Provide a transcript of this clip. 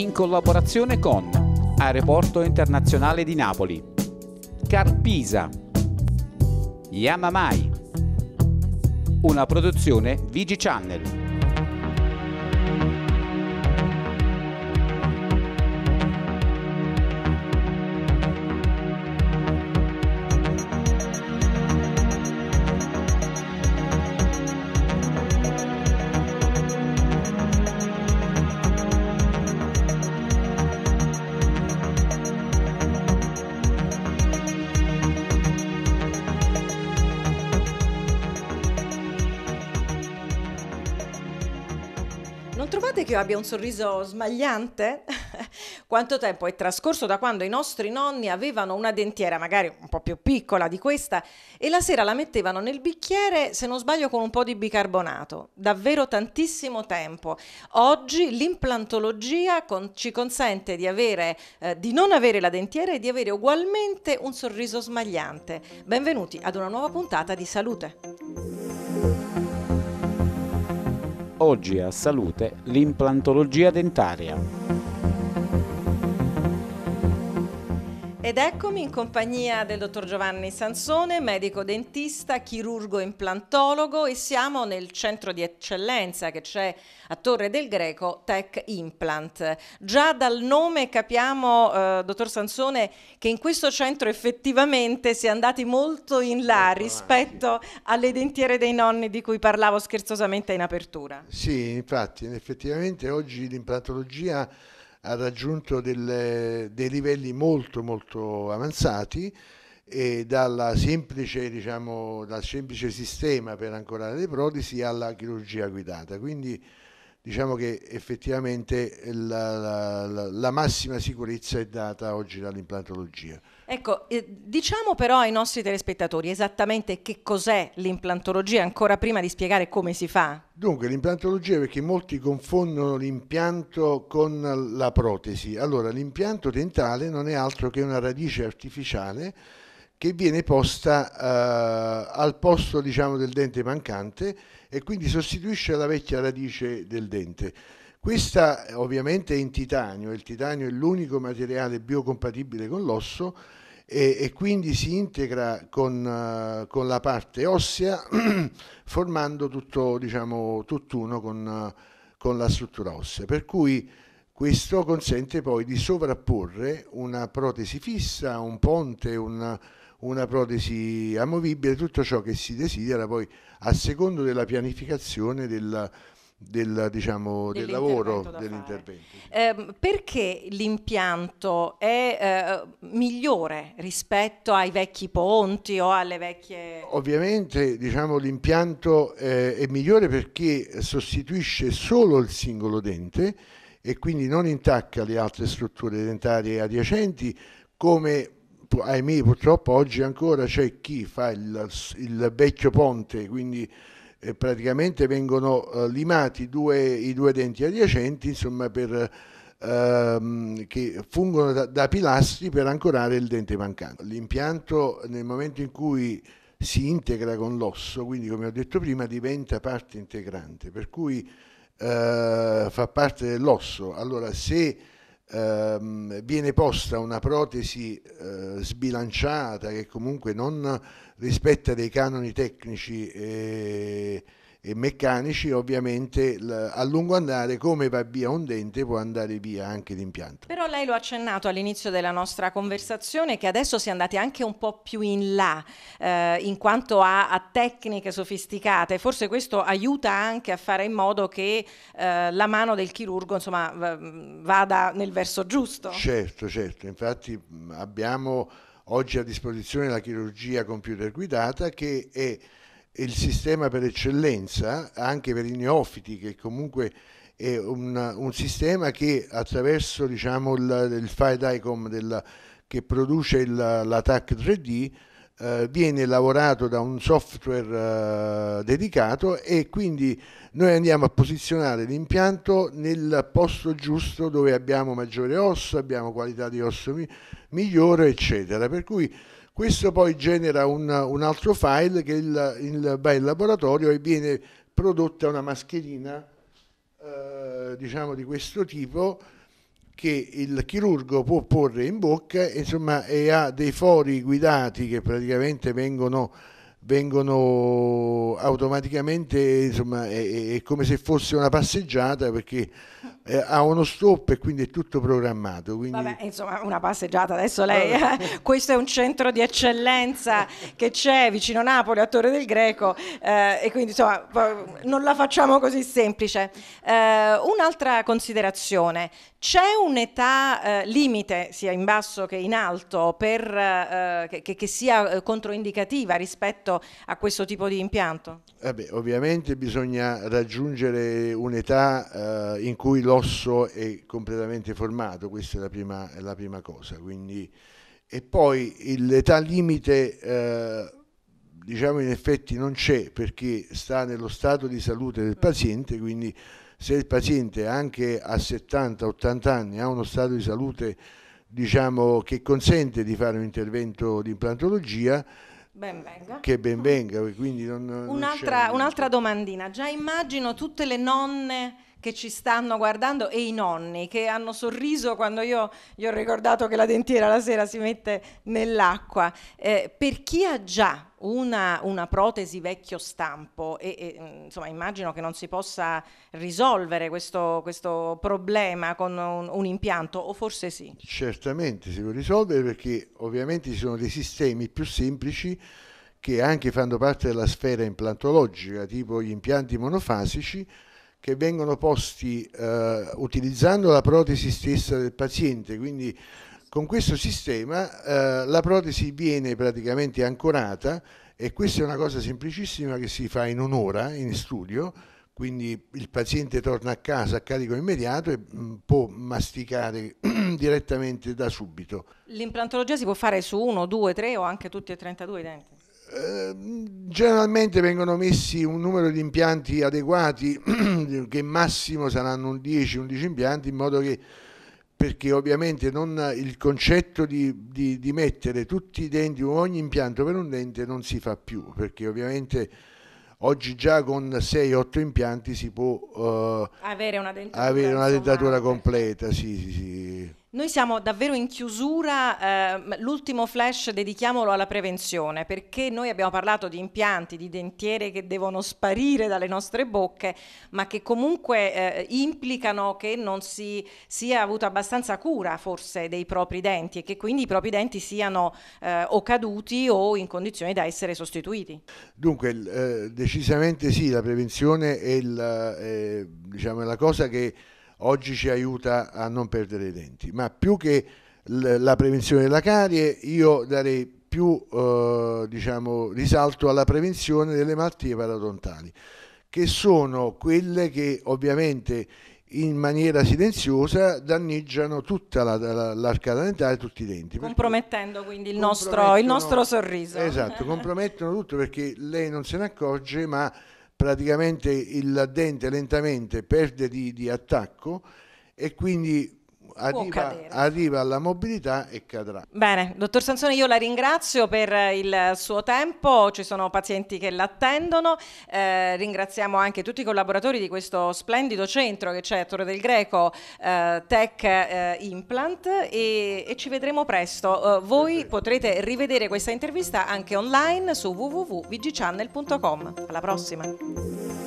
in collaborazione con Aeroporto Internazionale di Napoli, Carpisa, Yamamai, una produzione Vigi Channel. che io abbia un sorriso smagliante? Quanto tempo è trascorso da quando i nostri nonni avevano una dentiera, magari un po' più piccola di questa, e la sera la mettevano nel bicchiere, se non sbaglio, con un po' di bicarbonato? Davvero tantissimo tempo. Oggi l'implantologia con- ci consente di, avere, eh, di non avere la dentiera e di avere ugualmente un sorriso smagliante. Benvenuti ad una nuova puntata di Salute. oggi a Salute l'implantologia dentaria. Ed eccomi in compagnia del dottor Giovanni Sansone, medico dentista, chirurgo implantologo e siamo nel centro di eccellenza che c'è a Torre del Greco, Tech Implant. Già dal nome capiamo, eh, dottor Sansone, che in questo centro effettivamente si è andati molto in là rispetto alle dentiere dei nonni di cui parlavo scherzosamente in apertura. Sì, infatti, effettivamente oggi l'implantologia ha raggiunto delle, dei livelli molto molto avanzati e dalla semplice, diciamo, dal semplice sistema per ancorare le protesi alla chirurgia guidata. Quindi diciamo che effettivamente la, la, la massima sicurezza è data oggi dall'implantologia. Ecco, eh, diciamo però ai nostri telespettatori esattamente che cos'è l'implantologia, ancora prima di spiegare come si fa. Dunque, l'implantologia perché molti confondono l'impianto con la protesi. Allora, l'impianto dentale non è altro che una radice artificiale che viene posta eh, al posto diciamo, del dente mancante e quindi sostituisce la vecchia radice del dente. Questa ovviamente è in titanio, il titanio è l'unico materiale biocompatibile con l'osso e, e quindi si integra con, uh, con la parte ossea formando tutto, diciamo, tutt'uno con, uh, con la struttura ossea. Per cui questo consente poi di sovrapporre una protesi fissa, un ponte, una, una, protesi amovibile, tutto ciò che si desidera poi a secondo della pianificazione del, del, diciamo, del lavoro dell'intervento. Eh, perché l'impianto è eh, migliore rispetto ai vecchi ponti o alle vecchie... Ovviamente diciamo, l'impianto eh, è migliore perché sostituisce solo il singolo dente e quindi non intacca le altre strutture dentarie adiacenti come ahimè purtroppo oggi ancora c'è chi fa il, il vecchio ponte, quindi eh, praticamente vengono eh, limati due, i due denti adiacenti insomma, per, ehm, che fungono da, da, pilastri per ancorare il dente mancante. L'impianto nel momento in cui si integra con l'osso, quindi come ho detto prima, diventa parte integrante, per cui eh, fa parte dell'osso. Allora se ehm, viene posta una protesi eh, sbilanciata che comunque non rispetta dei canoni tecnici. Eh, e meccanici, ovviamente a lungo andare come va via un dente può andare via anche l'impianto. Però lei lo ha accennato all'inizio della nostra conversazione che adesso si è andati anche un po' più in là eh, in quanto a, a, tecniche sofisticate, forse questo aiuta anche a fare in modo che eh, la mano del chirurgo insomma, vada nel verso giusto. Certo, certo, infatti abbiamo oggi a disposizione la chirurgia computer guidata che è il sistema per eccellenza anche per i neofiti che comunque è un, un sistema che attraverso diciamo, il, il file che produce l'ATAC 3D eh, viene lavorato da un software eh, dedicato e quindi noi andiamo a posizionare l'impianto nel posto giusto dove abbiamo maggiore osso, abbiamo qualità di osso mi migliore eccetera per cui questo poi genera un, un altro file che il, il, va in laboratorio e viene prodotta una mascherina eh, diciamo di questo tipo che il chirurgo può porre in bocca insomma, e ha dei fori guidati che praticamente vengono, vengono automaticamente, insomma, è, è, come se fosse una passeggiata perché eh, ha uno stop e quindi è tutto programmato. Quindi... Vabbè, insomma, una passeggiata adesso lei. Eh. questo è un centro di eccellenza che c'è vicino Napoli, a Torre del Greco, eh, e quindi insomma non la facciamo così semplice. Eh, un'altra considerazione: c'è un'età eh, limite, sia in basso che in alto, per, che, che, sia controindicativa rispetto a questo tipo di impianto? Vabbè, ovviamente bisogna raggiungere un'età in cui lo l'osso è completamente formato, questa è la prima, è la prima cosa. Quindi, e poi l'età limite, eh, diciamo in effetti, non c'è perché sta nello stato di salute del paziente, quindi se il paziente anche a 70-80 anni ha uno stato di salute diciamo, che consente di fare un intervento di implantologia, Ben Che ben venga, quindi non, Un'altra, un domandina, già immagino tutte le nonne che ci stanno guardando e i nonni che hanno sorriso quando io gli ho ricordato che la dentiera la sera si mette nell'acqua. Eh, per chi ha già una, una, protesi vecchio stampo e, e, mm, insomma immagino che non si possa risolvere questo, questo problema con un, un, impianto o forse sì? Certamente si può risolvere perché ovviamente ci sono dei sistemi più semplici che anche fanno parte della sfera implantologica tipo gli impianti monofasici che vengono posti eh, utilizzando la protesi stessa del paziente, quindi con questo sistema eh, la protesi viene praticamente ancorata e questa è una cosa semplicissima che si fa in un'ora in studio, quindi il paziente torna a casa a carico immediato e mm, può masticare direttamente da subito. L'implantologia si può fare su uno, due, tre o anche tutti e 32 i denti? Ehm, generalmente vengono messi un numero di impianti adeguati, che massimo saranno 10-11 impianti, in modo che, perché ovviamente non, il concetto di, di, di, mettere tutti i denti, ogni impianto per un dente non si fa più, perché ovviamente oggi già con 6-8 impianti si può uh, avere una dentatura, avere una dentatura eh. completa. Sì, sì, sì. Noi siamo davvero in chiusura, eh, l'ultimo flash dedichiamolo alla prevenzione perché noi abbiamo parlato di impianti, di dentiere che devono sparire dalle nostre bocche ma che comunque eh, implicano che non si sia avuta abbastanza cura forse dei propri denti e che quindi i propri denti siano eh, o caduti o in condizioni da essere sostituiti. Dunque eh, decisamente sì, la prevenzione è, il, eh, diciamo, è diciamo, la cosa che oggi ci aiuta a non perdere i denti. Ma più che la prevenzione della carie, io darei più eh, diciamo, risalto alla prevenzione delle malattie paradontali, che sono quelle che ovviamente in maniera silenziosa danneggiano tutta l'arcata la, la, dentale e tutti i denti. Compromettendo quindi il nostro, il nostro sorriso. Esatto, compromettono tutto perché lei non se ne accorge ma praticamente il dente lentamente perde di, di attacco e quindi Arriva, arriva, alla mobilità e cadrà. Bene, dottor Sansone, io la ringrazio per eh, il suo tempo, ci sono pazienti che l'attendono, eh, ringraziamo anche tutti i collaboratori di questo splendido centro che c'è a Torre del Greco, eh, Tech eh, Implant e, e, ci vedremo presto. Eh, voi potrete rivedere questa intervista anche online su www.vgchannel.com. Alla prossima!